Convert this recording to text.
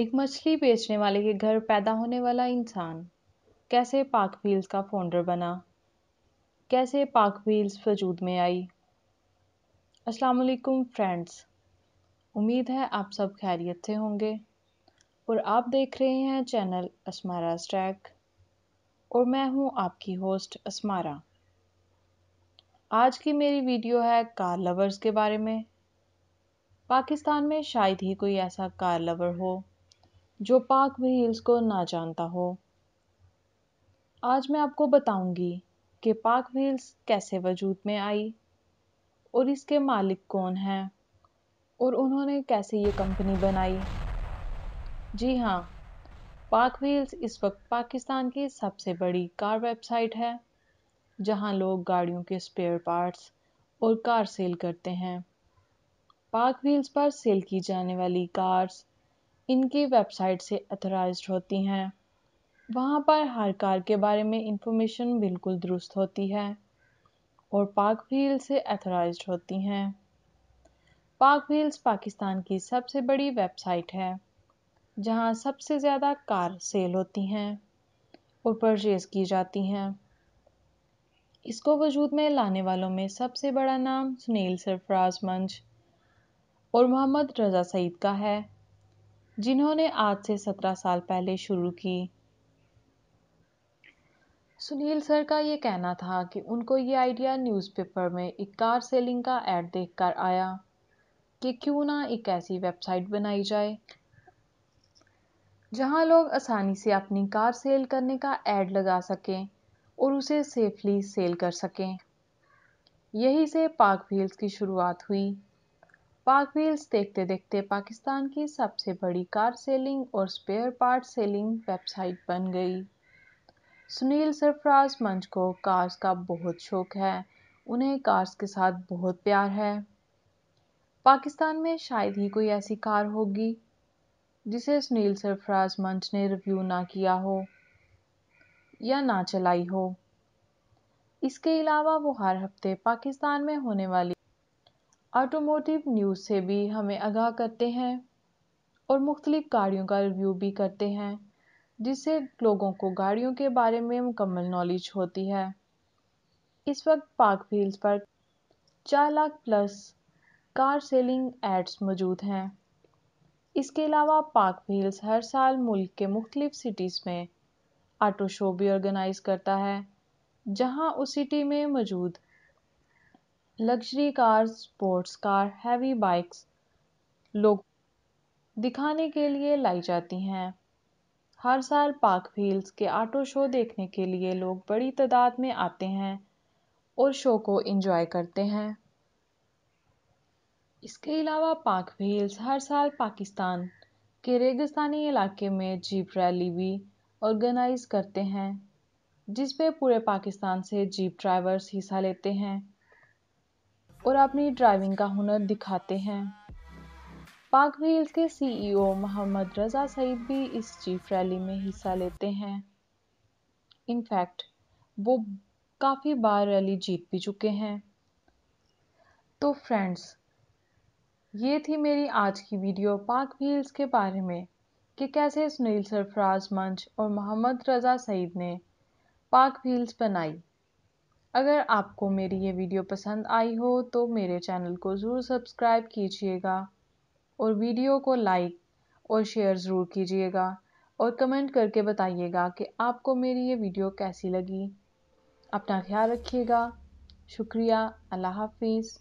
एक मछली बेचने वाले के घर पैदा होने वाला इंसान कैसे पाक व्हील्स का फाउंडर बना कैसे पाक व्हील्स वजूद में आई अस्सलाम वालेकुम फ्रेंड्स उम्मीद है आप सब खैरियत से होंगे और आप देख रहे हैं चैनल अस्मारा स्टैक और मैं हूं आपकी होस्ट अस्मारा आज की मेरी वीडियो है कार लवर्स के बारे में पाकिस्तान में शायद ही कोई ऐसा कार लवर हो जो पाक व्हील्स को ना जानता हो आज मैं आपको बताऊंगी कि पाक व्हील्स कैसे वजूद में आई और इसके मालिक कौन हैं और उन्होंने कैसे ये कंपनी बनाई जी हाँ पाक व्हील्स इस वक्त पाकिस्तान की सबसे बड़ी कार वेबसाइट है जहाँ लोग गाड़ियों के स्पेयर पार्ट्स और कार सेल करते हैं पाक व्हील्स पर सेल की जाने वाली कार्स इनकी वेबसाइट से अथोराइज होती हैं वहाँ पर हर कार के बारे में इंफॉर्मेशन बिल्कुल दुरुस्त होती है और पाक व्हील से अथोराइज होती हैं पाक व्हील्स पाकिस्तान की सबसे बड़ी वेबसाइट है जहाँ सबसे ज़्यादा कार सेल होती हैं और परचेज़ की जाती हैं इसको वजूद में लाने वालों में सबसे बड़ा नाम सुनील सरफराज मंच और मोहम्मद रज़ा सईद का है जिन्होंने आज से सत्रह साल पहले शुरू की सुनील सर का ये कहना था कि उनको ये आइडिया न्यूज़पेपर में एक कार सेलिंग का ऐड देखकर आया कि क्यों ना एक ऐसी वेबसाइट बनाई जाए जहां लोग आसानी से अपनी कार सेल करने का ऐड लगा सकें और उसे सेफली सेल कर सकें यही से पार्क व्हील्स की शुरुआत हुई पाक व्हील्स देखते देखते पाकिस्तान की सबसे बड़ी कार सेलिंग और स्पेयर पार्ट सेलिंग वेबसाइट बन गई सुनील सरफराज मंच को कार्स का बहुत शौक है उन्हें कार्स के साथ बहुत प्यार है पाकिस्तान में शायद ही कोई ऐसी कार होगी जिसे सुनील सरफराज मंच ने रिव्यू ना किया हो या ना चलाई हो इसके अलावा वो हर हफ्ते पाकिस्तान में होने वाली ऑटोमोटिव न्यूज़ से भी हमें आगाह करते हैं और मुख्तलिफ़ गाड़ियों का रिव्यू भी करते हैं जिससे लोगों को गाड़ियों के बारे में मुकम्मल नॉलेज होती है इस वक्त पार्क फील्ड पर चार lakh plus car selling ads मौजूद हैं इसके अलावा पार्क फील्ड्स हर साल मुल्क के मुख्तलिफ सिटीज़ में आटो शो भी ऑर्गेनाइज करता है जहां उस सिटी में मौजूद luxury car sports car heavy bikes लोग दिखाने के लिए लाई जाती हैं हर साल पार्क व्हील्स के ऑटो शो देखने के लिए लोग बड़ी तादाद में आते हैं और शो को इंजॉय करते हैं इसके अलावा पार्क व्हील्स हर साल पाकिस्तान के रेगिस्तानी इलाके में जीप रैली भी ऑर्गेनाइज करते हैं जिसमें पूरे पाकिस्तान से जीप ड्राइवर्स हिस्सा लेते हैं और अपनी ड्राइविंग का हुनर दिखाते हैं पाक व्हील्स के सीईओ e मोहम्मद रज़ा सईद भी इस चीफ रैली में हिस्सा लेते हैं इनफैक्ट वो काफ़ी बार रैली जीत भी चुके हैं तो फ्रेंड्स ये थी मेरी आज की वीडियो पाक व्हील्स के बारे में कि कैसे सुनील सरफराज मंच और मोहम्मद रज़ा सईद ने पाक व्हील्स बनाई अगर आपको मेरी ये वीडियो पसंद आई हो तो मेरे चैनल को ज़रूर सब्सक्राइब कीजिएगा और वीडियो को लाइक और शेयर ज़रूर कीजिएगा और कमेंट करके बताइएगा कि आपको मेरी ये वीडियो कैसी लगी अपना ख्याल रखिएगा शुक्रिया अल्लाह हाफिज़